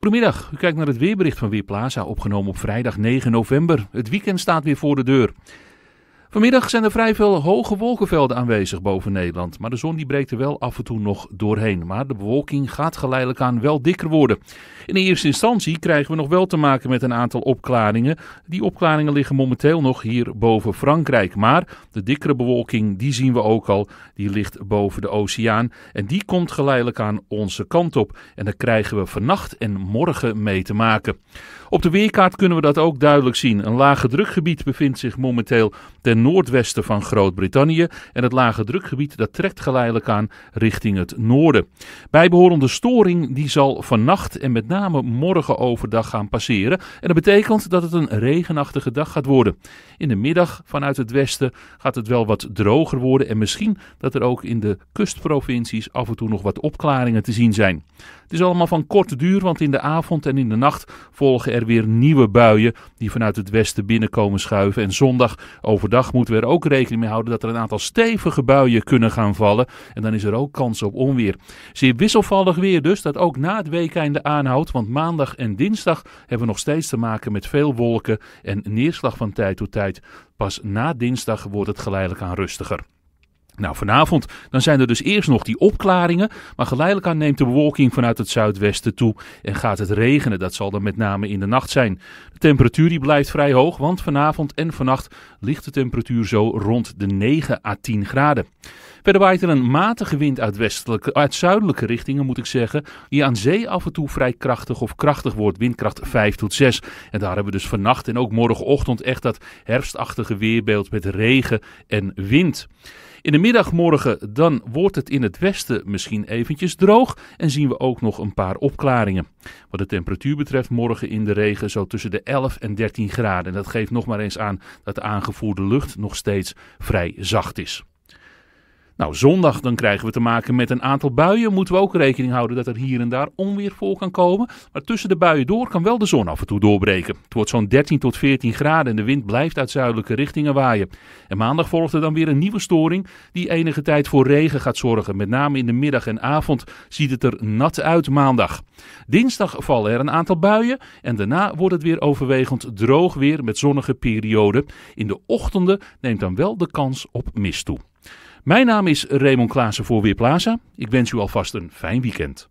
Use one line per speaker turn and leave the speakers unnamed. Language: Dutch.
Goedemiddag, u kijkt naar het weerbericht van Weerplaza, opgenomen op vrijdag 9 november. Het weekend staat weer voor de deur. Vanmiddag zijn er vrij veel hoge wolkenvelden aanwezig boven Nederland. Maar de zon die breekt er wel af en toe nog doorheen. Maar de bewolking gaat geleidelijk aan wel dikker worden. In eerste instantie krijgen we nog wel te maken met een aantal opklaringen. Die opklaringen liggen momenteel nog hier boven Frankrijk. Maar de dikkere bewolking, die zien we ook al. Die ligt boven de oceaan. En die komt geleidelijk aan onze kant op. En daar krijgen we vannacht en morgen mee te maken. Op de weerkaart kunnen we dat ook duidelijk zien. Een lage drukgebied bevindt zich momenteel ten noordwesten van Groot-Brittannië en het lage drukgebied dat trekt geleidelijk aan richting het noorden. Bijbehorende storing die zal vannacht en met name morgen overdag gaan passeren en dat betekent dat het een regenachtige dag gaat worden. In de middag vanuit het westen gaat het wel wat droger worden en misschien dat er ook in de kustprovincies af en toe nog wat opklaringen te zien zijn. Het is allemaal van korte duur, want in de avond en in de nacht volgen er weer nieuwe buien die vanuit het westen binnenkomen schuiven. En zondag overdag moeten we er ook rekening mee houden dat er een aantal stevige buien kunnen gaan vallen. En dan is er ook kans op onweer. Zeer wisselvallig weer dus, dat ook na het weekende aanhoudt. Want maandag en dinsdag hebben we nog steeds te maken met veel wolken en neerslag van tijd tot tijd. Pas na dinsdag wordt het geleidelijk aan rustiger. Nou, vanavond dan zijn er dus eerst nog die opklaringen. Maar geleidelijk aan neemt de bewolking vanuit het zuidwesten toe en gaat het regenen. Dat zal dan met name in de nacht zijn. De temperatuur die blijft vrij hoog, want vanavond en vannacht ligt de temperatuur zo rond de 9 à 10 graden. Verder waait er een matige wind uit, westelijke, uit zuidelijke richtingen, moet ik zeggen. Die aan zee af en toe vrij krachtig of krachtig wordt. Windkracht 5 tot 6. En daar hebben we dus vannacht en ook morgenochtend echt dat herfstachtige weerbeeld met regen en wind. In de Vanmiddag dan wordt het in het westen misschien eventjes droog en zien we ook nog een paar opklaringen. Wat de temperatuur betreft morgen in de regen zo tussen de 11 en 13 graden. En dat geeft nog maar eens aan dat de aangevoerde lucht nog steeds vrij zacht is. Nou, zondag dan krijgen we te maken met een aantal buien. Moeten we ook rekening houden dat er hier en daar onweer voor kan komen. Maar tussen de buien door kan wel de zon af en toe doorbreken. Het wordt zo'n 13 tot 14 graden en de wind blijft uit zuidelijke richtingen waaien. En maandag volgt er dan weer een nieuwe storing die enige tijd voor regen gaat zorgen. Met name in de middag en avond ziet het er nat uit maandag. Dinsdag vallen er een aantal buien en daarna wordt het weer overwegend droog weer met zonnige perioden. In de ochtenden neemt dan wel de kans op mist toe. Mijn naam is Raymond Klaassen voor Weerplaza. Ik wens u alvast een fijn weekend.